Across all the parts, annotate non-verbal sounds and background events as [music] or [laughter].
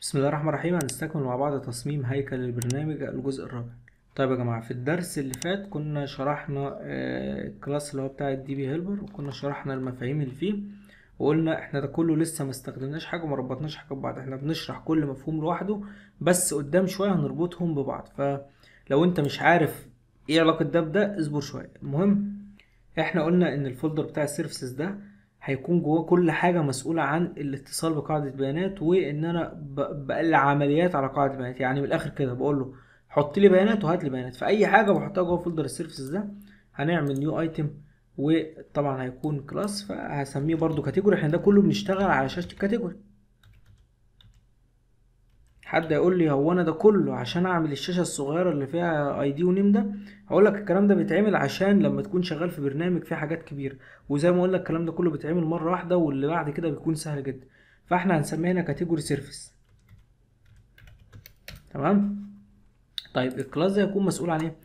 بسم الله الرحمن الرحيم هنستكمل مع بعض تصميم هيكل البرنامج الجزء الرابع طيب يا جماعة في الدرس اللي فات كنا شرحنا آه، الكلاس اللي هو بتاع الدي بي هيلبر وكنا شرحنا المفاهيم اللي فيه وقلنا احنا ده كله لسه ما استخدمناش حاجة وما ربطناش حاجة ببعض احنا بنشرح كل مفهوم لوحده بس قدام شوية هنربطهم ببعض فلو انت مش عارف ايه علاقة ده بده اصبر شوية المهم احنا قلنا ان الفولدر بتاع السيرفيسز ده هيكون جواه كل حاجه مسؤوله عن الاتصال بقاعده بيانات وان انا بقلل عمليات على قاعده بيانات يعني من الاخر كده بقول له حط لي بيانات وهات لي بيانات فاي حاجه بحطها جوه فولدر السيرفيسز ده هنعمل نيو ايتم وطبعا هيكون كلاس فهسميه برده كاتيجوري احنا ده كله بنشتغل على شاشه الكاتيجوري حد هيقول لي هو انا ده كله عشان اعمل الشاشه الصغيره اللي فيها اي دي ونيم ده هقول لك الكلام ده بيتعمل عشان لما تكون شغال في برنامج فيه حاجات كبيره وزي ما اقول لك الكلام ده كله بيتعمل مره واحده واللي بعد كده بيكون سهل جدا فاحنا هنسميه هنا كاتيجوري سيرفيس تمام طيب الكلاس ده هيكون مسؤول عن ايه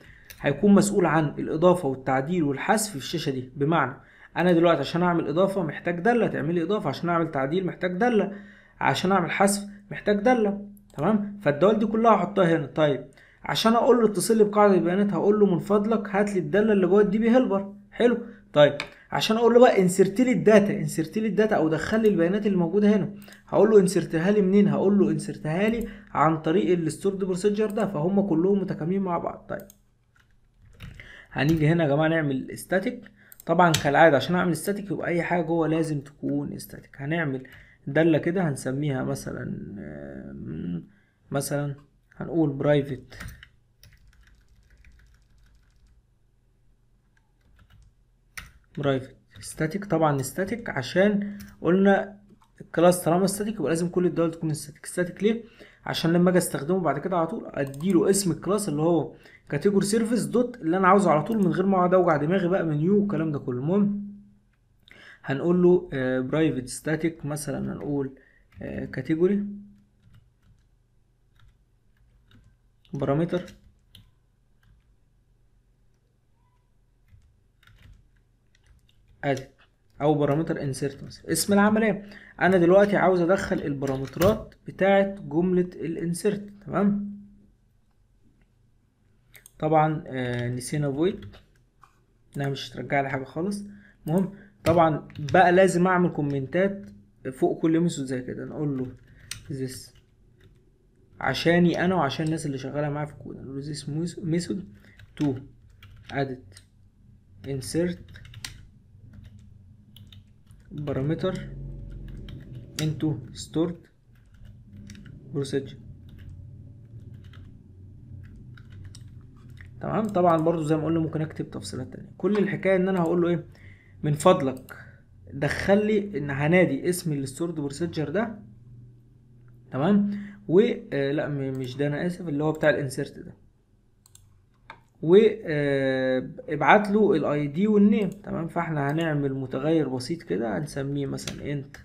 هيكون مسؤول عن الاضافه والتعديل والحذف في الشاشه دي بمعنى انا دلوقتي عشان اعمل اضافه محتاج داله تعمل لي اضافه عشان اعمل تعديل محتاج داله عشان اعمل حذف محتاج داله تمام فالدوال دي كلها هحطها هنا طيب عشان اقول له اتصل لي بقاعده البيانات هقول له من فضلك هات لي الداله اللي جوه الدي بي هيلبر حلو طيب عشان اقول له بقى انسرت لي الداتا انسرت لي الداتا او دخل لي البيانات اللي موجوده هنا هقول له انسرتها لي منين هقول له انسرتها لي عن طريق الستورد بروسيجر ده فهم كلهم متكاملين مع بعض طيب هنيجي هنا يا جماعه نعمل استاتيك طبعا كالعاده عشان اعمل استاتيك يبقى اي حاجه جوه لازم تكون استاتيك هنعمل دالة كده هنسميها مثلا آه، مثلا هنقول برايفت برايفت ستاتيك طبعا ستاتيك عشان قلنا الكلاس طالما ستاتيك يبقى لازم كل الدول تكون ستاتيك ستاتيك ليه عشان لما اجي استخدمه بعد كده على طول اديله اسم الكلاس اللي هو category سيرفيس دوت اللي انا عاوزه على طول من غير ما اقعد اوجع دماغي بقى من يو والكلام ده كله المهم هنقول له برايفت ستاتيك مثلا هنقول كاتيجوري بارامتر ادي او بارامتر انسيرت مثلا اسم العمليه انا دلوقتي عاوز ادخل البارامترات بتاعه جمله الانسيرت تمام طبعا آه نسينا فويد لا مش هترجع لي حاجه خالص المهم طبعا بقى لازم اعمل كومنتات فوق كل ميثود زي كده نقول له this عشاني انا وعشان الناس اللي شغاله معايا في الكود نقول له this method to edit insert parameter into stored procedure تمام طبعا برضو زي ما قلنا ممكن اكتب تفصيلات تانية كل الحكايه ان انا هقول له ايه من فضلك دخل لي ان هنادي اسم الستورد بروسيجر ده تمام و آه، لا مش ده انا اسف اللي هو بتاع الانسيرت ده و آه، ابعت له الاي دي والنيم تمام فاحنا هنعمل متغير بسيط كده هنسميه مثلا انت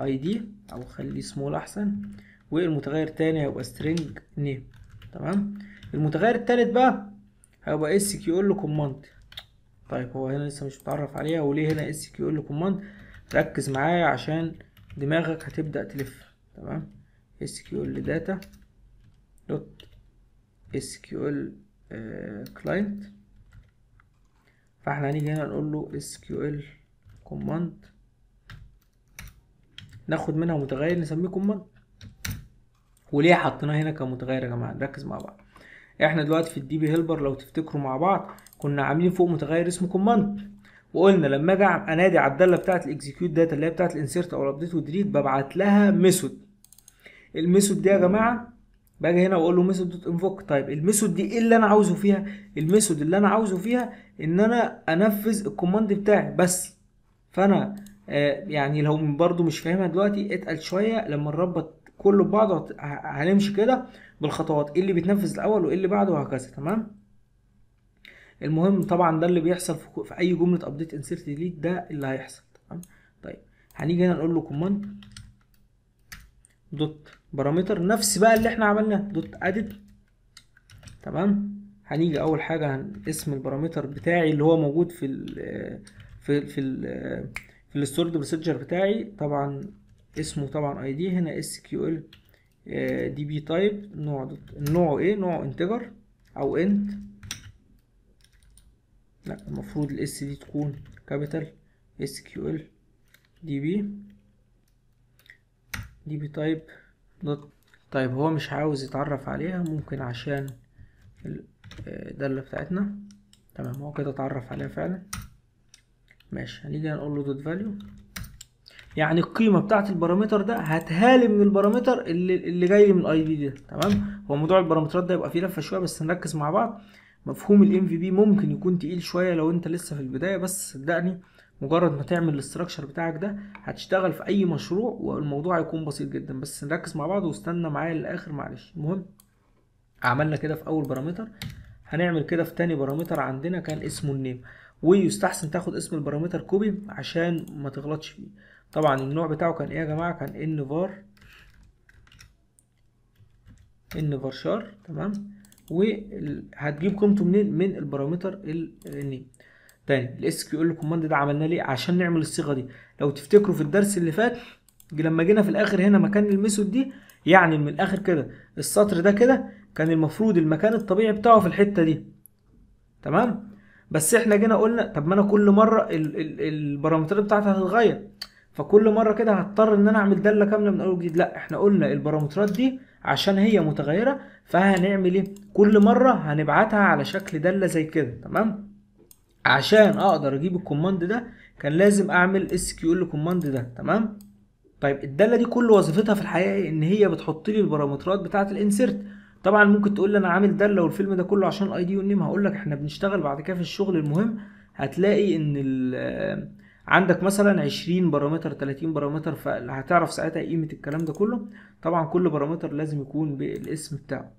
اي دي او خليه سمول احسن والمتغير التاني هيبقى string name تمام المتغير التالت بقى هيبقى اس كيو ال كوماند طيب هو هنا لسه مش متعرف عليها وليه هنا اس كيو ال كوماند ركز معايا عشان دماغك هتبدأ تلف تمام اس كيو ال داتا دوت اس كيو ال كلاينت فاحنا هنيجي هنا نقول له اس كيو ال كوماند ناخد منها متغير نسميه كوماند وليه حطيناه هنا كمتغير يا جماعه نركز مع بعض احنا دلوقتي في الدي بي هيلبر لو تفتكروا مع بعض كنا عاملين فوق متغير اسمه كوماند وقلنا لما اجي انادي على الداله بتاعه الاكزيكيوت داتا اللي هي بتاعه الانسيرت او الابديت والديليت ببعت لها ميثود الميثود دي يا جماعه باجي هنا واقول له ميثود دوت انفوك طيب الميثود دي ايه اللي انا عاوزه فيها الميثود اللي انا عاوزه فيها ان انا انفذ الكوماند بتاعي بس فانا آه يعني لو برضو مش فاهمها دلوقتي اتقل شويه لما نربط كله ببعضه هنمشي كده بالخطوات ايه اللي بيتنفذ الاول وايه اللي بعده وهكذا تمام المهم طبعا ده اللي بيحصل في, اي جمله ابديت انسيرت ديليت ده اللي هيحصل تمام طيب هنيجي هنا نقول له كوماند دوت بارامتر نفس بقى اللي احنا عملناه دوت ادد تمام هنيجي اول حاجه هن اسم البارامتر بتاعي اللي هو موجود في الـ في الـ في الـ في الستورد بروسيجر بتاعي طبعا اسمه طبعا اي دي هنا اس كيو ال دي بي تايب نوع دوت نوعه ايه نوعه انتجر او انت لا المفروض الاس دي تكون كابيتال اس كيو ال دي بي دي بي تايب دوت طيب هو مش عاوز يتعرف عليها ممكن عشان الدالة آه، بتاعتنا تمام هو كده اتعرف عليها فعلا ماشي هنيجي هنقول له دوت فاليو يعني القيمه بتاعه البارامتر ده هتهالي من البارامتر اللي, اللي جاي من الاي دي ده تمام هو موضوع البارامترات ده يبقى فيه لفه شويه بس نركز مع بعض مفهوم الام في بي ممكن يكون تقيل شويه لو انت لسه في البدايه بس صدقني مجرد ما تعمل الاستراكشر بتاعك ده هتشتغل في اي مشروع والموضوع هيكون بسيط جدا بس نركز مع بعض واستنى معايا للاخر معلش المهم عملنا كده في اول بارامتر هنعمل كده في تاني بارامتر عندنا كان اسمه النيم ويستحسن تاخد اسم البارامتر كوبي عشان ما تغلطش فيه طبعا النوع بتاعه كان ايه يا جماعه كان ان فار ان فار شار تمام وهتجيب قيمته منين من البارامتر النيم تاني الاس كيو ال كوماند ده عملناه ليه عشان نعمل الصيغه دي لو تفتكروا في الدرس اللي فات لما جينا في الاخر هنا مكان الميثود دي يعني من الاخر كده السطر ده كده كان المفروض المكان الطبيعي بتاعه في الحته دي تمام بس احنا جينا قلنا طب ما انا كل مره البارامترات بتاعتي هتتغير فكل مره كده هضطر ان انا اعمل داله كامله من اول وجديد لا احنا قلنا البارامترات دي عشان هي متغيرة فهنعمل ايه كل مرة هنبعتها على شكل دالة زي كده تمام عشان اقدر اجيب الكوماند ده كان لازم اعمل اس كيو ال كوماند ده تمام طيب الداله دي كل وظيفتها في الحقيقه إيه؟ ان هي بتحط لي البارامترات بتاعه الانسرت طبعا ممكن تقول لي انا عامل داله والفيلم ده كله عشان الاي دي والنيم هقول لك احنا بنشتغل بعد كده في الشغل المهم هتلاقي ان عندك مثلا 20 بارامتر 30 بارامتر فهتعرف ساعتها قيمه الكلام ده كله طبعا كل بارامتر لازم يكون بالاسم بتاعه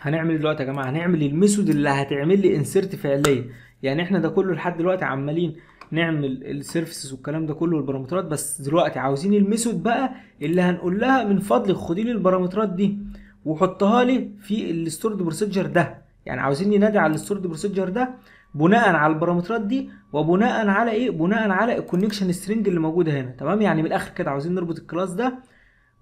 هنعمل إيه دلوقتي يا جماعه هنعمل الميثود اللي هتعمل لي انسرت فعليه يعني احنا ده كله لحد دلوقتي عمالين نعمل السيرفيسز والكلام ده كله والبارامترات بس دلوقتي عاوزين الميثود بقى اللي هنقول لها من فضلك خدي لي البارامترات دي وحطها لي في الستورد بروسيجر ده يعني عاوزين ننادي على الستورد بروسيجر ده بناء على البارامترات دي وبناء على ايه بناء على الكونكشن سترينج اللي موجوده هنا تمام يعني من الاخر كده عاوزين نربط الكلاس ده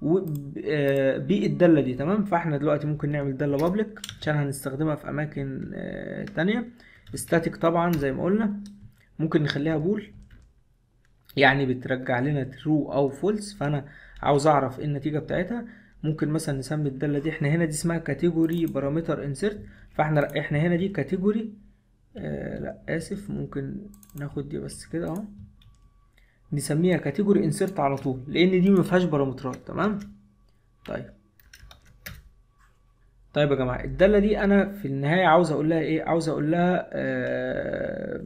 الدالة آه، دي تمام فاحنا دلوقتي ممكن نعمل داله بابليك عشان هنستخدمها في اماكن آه، تانية استاتيك طبعا زي ما قلنا ممكن نخليها بول يعني بترجع لنا ترو او فولس فانا عاوز اعرف ايه النتيجه بتاعتها ممكن مثلا نسمي الداله دي احنا هنا دي اسمها كاتيجوري بارامتر انسرت فاحنا احنا هنا دي كاتيجوري آه لا اسف ممكن ناخد دي بس كده اهو نسميها كاتيجوري انسيرت على طول لان دي ما فيهاش بارامترات تمام طيب طيب يا جماعه الداله دي انا في النهايه عاوز اقول لها ايه عاوز اقول لها آه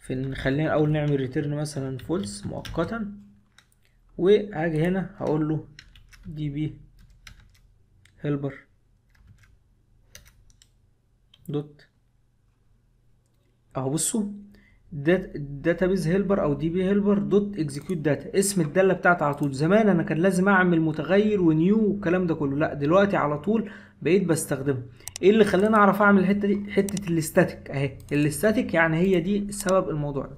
في خلينا الاول نعمل ريتيرن مثلا فولس مؤقتا وهاجي هنا هقول له دي بي هيلبر دوت اهو بصوا داتابيز هيلبر او دي بي هيلبر دوت اكزكيوت داتا اسم الداله بتاعتي على طول زمان انا كان لازم اعمل متغير ونيو والكلام ده كله لا دلوقتي على طول بقيت بستخدمه ايه اللي خلاني اعرف اعمل الحته دي حته الاستاتيك اهي الاستاتيك يعني هي دي سبب الموضوع ده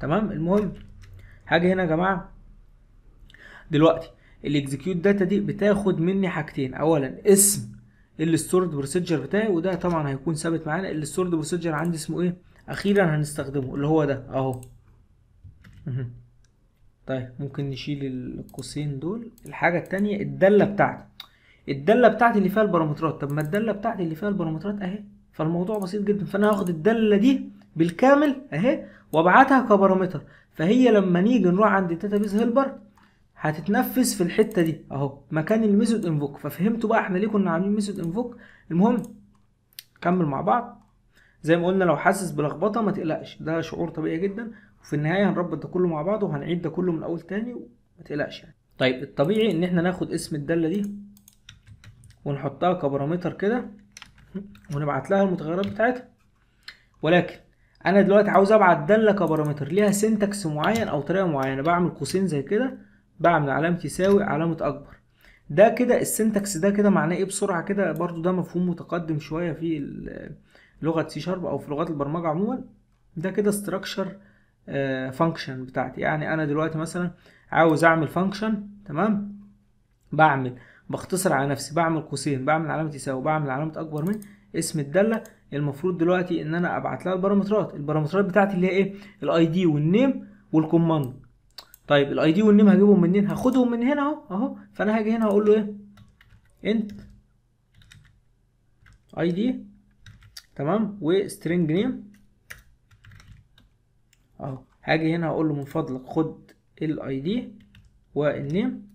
تمام المهم هاجي هنا يا جماعه دلوقتي الاكزكيوت داتا دي بتاخد مني حاجتين اولا اسم الستورد بروسيجر بتاعي وده طبعا هيكون ثابت معانا الستورد بروسيجر عندي اسمه ايه اخيرا هنستخدمه اللي هو ده اهو طيب ممكن نشيل القوسين دول الحاجه التانية الداله بتاعتي الداله بتاعتي اللي فيها البارامترات طب ما الداله بتاعتي اللي فيها البارامترات اهي فالموضوع بسيط جدا فانا هاخد الداله دي بالكامل اهي وابعتها كبارامتر فهي لما نيجي نروح عند بيز هيلبر هتتنفذ في الحته دي اهو مكان الميثود انفوك ففهمتوا بقى احنا ليه كنا عاملين ميثود انفوك المهم نكمل مع بعض زي ما قلنا لو حاسس بلخبطه ما تقلقش ده شعور طبيعي جدا وفي النهايه هنربط ده كله مع بعض وهنعيد ده كله من اول تاني وما تقلقش يعني طيب الطبيعي ان احنا ناخد اسم الداله دي ونحطها كبارامتر كده ونبعت لها المتغيرات بتاعتها ولكن انا دلوقتي عاوز ابعت داله كبارامتر ليها سنتكس معين او طريقه معينه بعمل قوسين زي كده بعمل علامه يساوي علامه اكبر ده كده السنتكس ده كده معناه ايه بسرعه كده برضو ده مفهوم متقدم شويه في لغه سي شارب او في لغات البرمجه عموما ده كده استراكشر آه، فانكشن بتاعتي يعني انا دلوقتي مثلا عاوز اعمل فانكشن تمام بعمل بختصر على نفسي بعمل قوسين بعمل علامه يساوي بعمل علامه اكبر من اسم الداله المفروض دلوقتي ان انا ابعت لها البارامترات البارامترات بتاعتي اللي هي ايه الاي دي والنيم والكوماند طيب الاي دي والنيم هجيبهم منين هاخدهم من هنا اهو اهو فانا هاجي هنا هقول له ايه انت اي دي تمام وسترنج نيم اهو هاجي هنا هقول له من فضلك خد الاي دي والنيم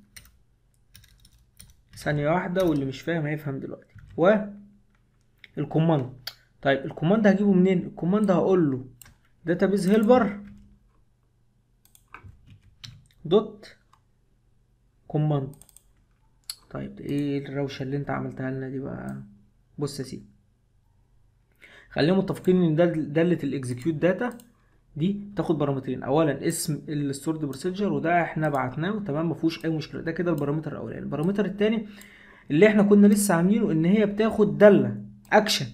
ثانية واحدة واللي مش فاهم هيفهم دلوقتي و الكوماند طيب الكوماند هجيبه منين الكوماند هقول له داتابيز هيلبر دوت كوماند طيب ايه الروشه اللي انت عملتها لنا دي بقى بص يا سيدي خلينا متفقين ان داله الاكزكيوت داتا دي تاخد بارامترين اولا اسم الستورد بروسيجر وده احنا بعتناه تمام ما فيهوش اي مشكله ده كده البارامتر الاولاني البارامتر الثاني اللي احنا كنا لسه عاملينه ان هي بتاخد داله اكشن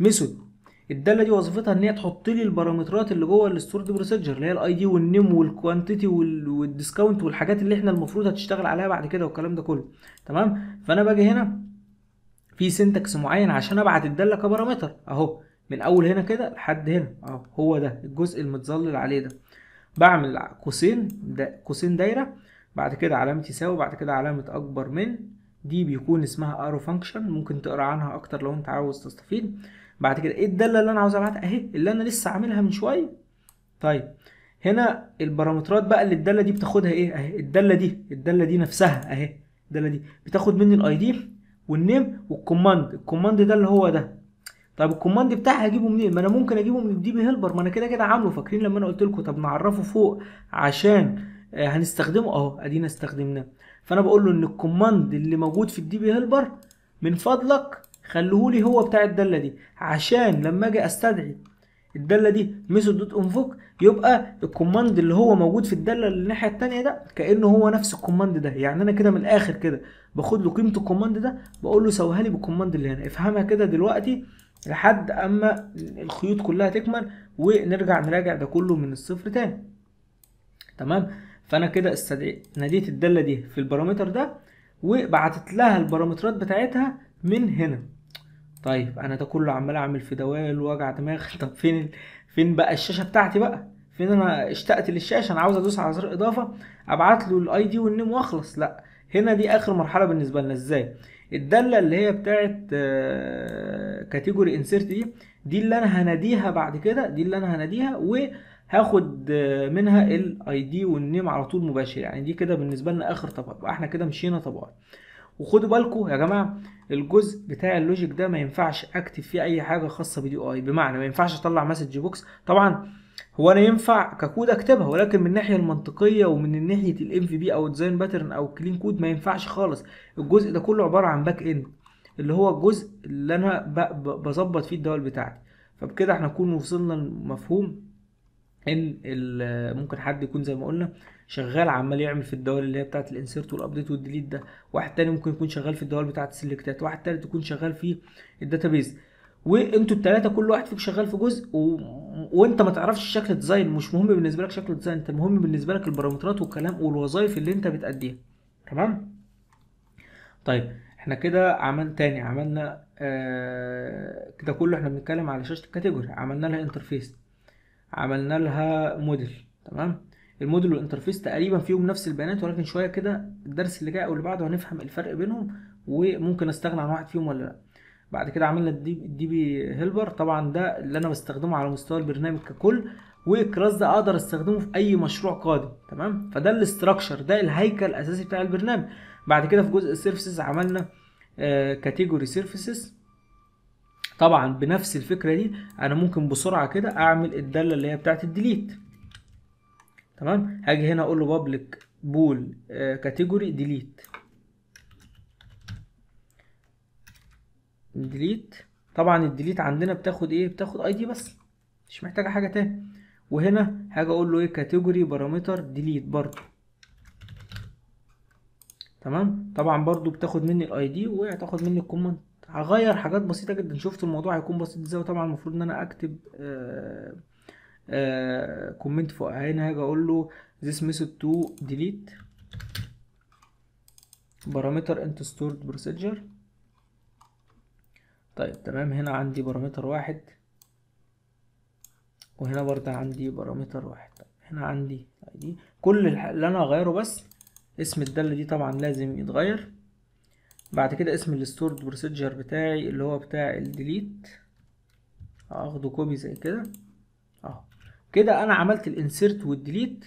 ميثود الداله دي وظيفتها ان هي تحط لي البارامترات اللي جوه الستورد بروسيجر اللي هي الاي دي والنيم والكوانتيتي والديسكاونت والحاجات اللي احنا المفروض هتشتغل عليها بعد كده والكلام ده كله تمام فانا باجي هنا في سنتكس معين عشان ابعت الداله كبارامتر اهو من اول هنا كده لحد هنا اهو هو ده الجزء المتظلل عليه ده بعمل قوسين ده قوسين دايره بعد كده علامه يساوي بعد كده علامه اكبر من دي بيكون اسمها ارو فانكشن ممكن تقرا عنها اكتر لو انت عاوز تستفيد بعد كده ايه الداله اللي انا عاوز ابعتها اهي اللي انا لسه عاملها من شويه طيب هنا البارامترات بقى اللي الداله دي بتاخدها ايه اهي الداله دي الداله دي نفسها اهي الداله دي بتاخد مني الاي دي والنيم والكوماند الكوماند ده اللي هو ده طب الكوماند بتاعي هجيبه منين ما انا ممكن اجيبه من الدي بي هيلبر ما انا كده كده عامله فاكرين لما انا قلت لكم طب نعرفه فوق عشان آه، هنستخدمه اهو ادينا استخدمناه فانا بقول له ان الكوماند اللي موجود في الدي بي هيلبر من فضلك لي هو بتاع الداله دي عشان لما اجي استدعي الداله دي ميثود دوت انفوك يبقى الكوماند اللي هو موجود في الداله اللي الناحيه الثانيه ده كانه هو نفس الكوماند ده يعني انا كده من الاخر كده باخد له قيمه الكوماند ده بقول له سويها لي بالكوماند اللي هنا افهمها كده دلوقتي لحد اما الخيوط كلها تكمل ونرجع نراجع ده كله من الصفر تاني تمام فانا كده استدعي ناديت الداله دي في البارامتر ده وبعتت لها البارامترات بتاعتها من هنا طيب انا ده كله عمال اعمل في دوال وجع دماغ [laughs] طب فين فين بقى الشاشه بتاعتي بقى فين انا اشتقت للشاشه انا عاوز ادوس على زر اضافه ابعت له الاي دي والنيم واخلص لا هنا دي اخر مرحله بالنسبه لنا ازاي الداله اللي هي بتاعه كاتيجوري انسيرت دي دي اللي انا هناديها بعد كده دي اللي انا هناديها وهاخد آه، منها الاي دي والنيم على طول مباشر يعني دي كده بالنسبه لنا اخر طبقه احنا كده مشينا طبقات وخدوا بالكم يا جماعه الجزء بتاع اللوجيك ده ما ينفعش اكتب فيه اي حاجه خاصه بدي اي بمعنى ما ينفعش اطلع مسج بوكس طبعا هو انا ينفع ككود اكتبها ولكن من الناحيه المنطقيه ومن ناحيه الام في بي او ديزاين باترن او كلين كود ما ينفعش خالص الجزء ده كله عباره عن باك اند اللي هو الجزء اللي انا بظبط فيه الدول بتاعتي فبكده احنا نكون وصلنا لمفهوم ان ممكن حد يكون زي ما قلنا شغال عمال يعمل في الدوال اللي هي بتاعت الانسيرت والابديت والديليت ده واحد تاني ممكن يكون شغال في الدوال بتاعت السلكتات واحد تالت يكون شغال في الداتابيز وانتوا التلاته كل واحد فيكم شغال في جزء و... وانت ما تعرفش شكل الديزاين مش مهم بالنسبه لك شكل الديزاين انت المهم بالنسبه لك البارامترات والكلام والوظائف اللي انت بتأديها تمام طيب احنا كده عمل تاني عملنا آه كده كله احنا بنتكلم على شاشه الكاتيجوري عملنا لها انترفيس عملنا لها موديل تمام الموديل والانترفيس تقريبا فيهم نفس البيانات ولكن شويه كده الدرس اللي جاي او اللي بعده هنفهم الفرق بينهم وممكن استغنى عن واحد فيهم ولا لا بعد كده عملنا الدي بي هيلبر طبعا ده اللي انا بستخدمه على مستوى البرنامج ككل والكلاس ده اقدر استخدمه في اي مشروع قادم تمام فده الاستراكشر ده الهيكل الاساسي بتاع البرنامج بعد كده في جزء السيرفيسز عملنا كاتيجوري آه، سيرفيسز طبعا بنفس الفكره دي انا ممكن بسرعه كده اعمل الداله اللي هي بتاعت الديليت تمام هاجي هنا اقول له بابليك بول كاتيجوري ديليت ديليت طبعا الديليت عندنا بتاخد ايه بتاخد اي دي بس مش محتاجه حاجه تاني وهنا هاجي اقول له ايه كاتيجوري بارامتر ديليت برضه تمام طبعا برضو بتاخد مني الاي دي وهتاخد مني الكومنت هغير حاجات بسيطه جدا شفت الموضوع هيكون بسيط ازاي وطبعا المفروض ان انا اكتب آه كومنت فوق هنا هاجي اقول له this method to delete parameter into stored procedure طيب تمام هنا عندي بارامتر واحد وهنا برضه عندي بارامتر واحد طيب هنا عندي دي كل اللي انا هغيره بس اسم الداله دي طبعا لازم يتغير بعد كده اسم الستورد بروسيجر بتاعي اللي هو بتاع الديليت هاخده كوبي زي كده اهو كده انا عملت الانسيرت والديليت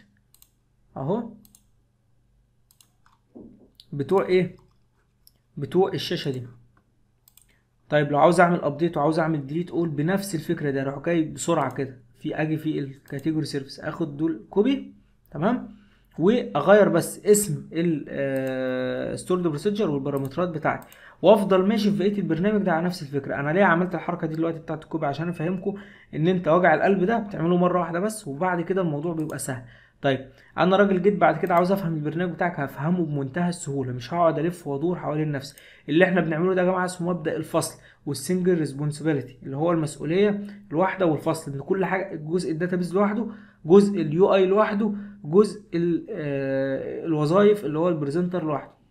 اهو بتوع ايه بتوع الشاشه دي طيب لو عاوز اعمل ابديت وعاوز اعمل ديليت اول بنفس الفكره دي اروح جاي بسرعه كده في اجي في الكاتيجوري سيرفيس اخد دول كوبي تمام واغير بس اسم الستورد بروسيجر آه، والبارامترات بتاعتي وافضل ماشي في بقيه البرنامج ده على نفس الفكره انا ليه عملت الحركه دي دلوقتي بتاعت الكوبي عشان افهمكم ان انت وجع القلب ده بتعمله مره واحده بس وبعد كده الموضوع بيبقى سهل طيب انا راجل جيت بعد كده عاوز افهم البرنامج بتاعك هفهمه بمنتهى السهوله مش هقعد الف وادور حوالين نفسي اللي احنا بنعمله ده يا جماعه اسمه مبدا الفصل والسنجل ريسبونسبيلتي اللي هو المسؤوليه الواحده والفصل ان كل حاجه جزء الداتابيز لوحده جزء اليو اي لوحده جزء آه، الوظائف اللي هو البريزنتر لوحده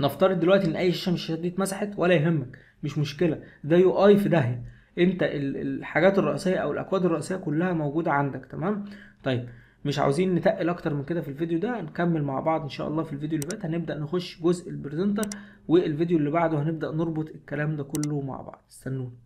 نفترض دلوقتي ان اي شاشه من الشاشات دي اتمسحت ولا يهمك مش مشكله ده يو اي في داهيه انت الحاجات الرئيسيه او الاكواد الرئيسيه كلها موجوده عندك تمام طيب مش عاوزين نتقل اكتر من كده في الفيديو ده نكمل مع بعض ان شاء الله في الفيديو اللي فات هنبدا نخش جزء البرزنتر والفيديو اللي بعده هنبدا نربط الكلام ده كله مع بعض استنونا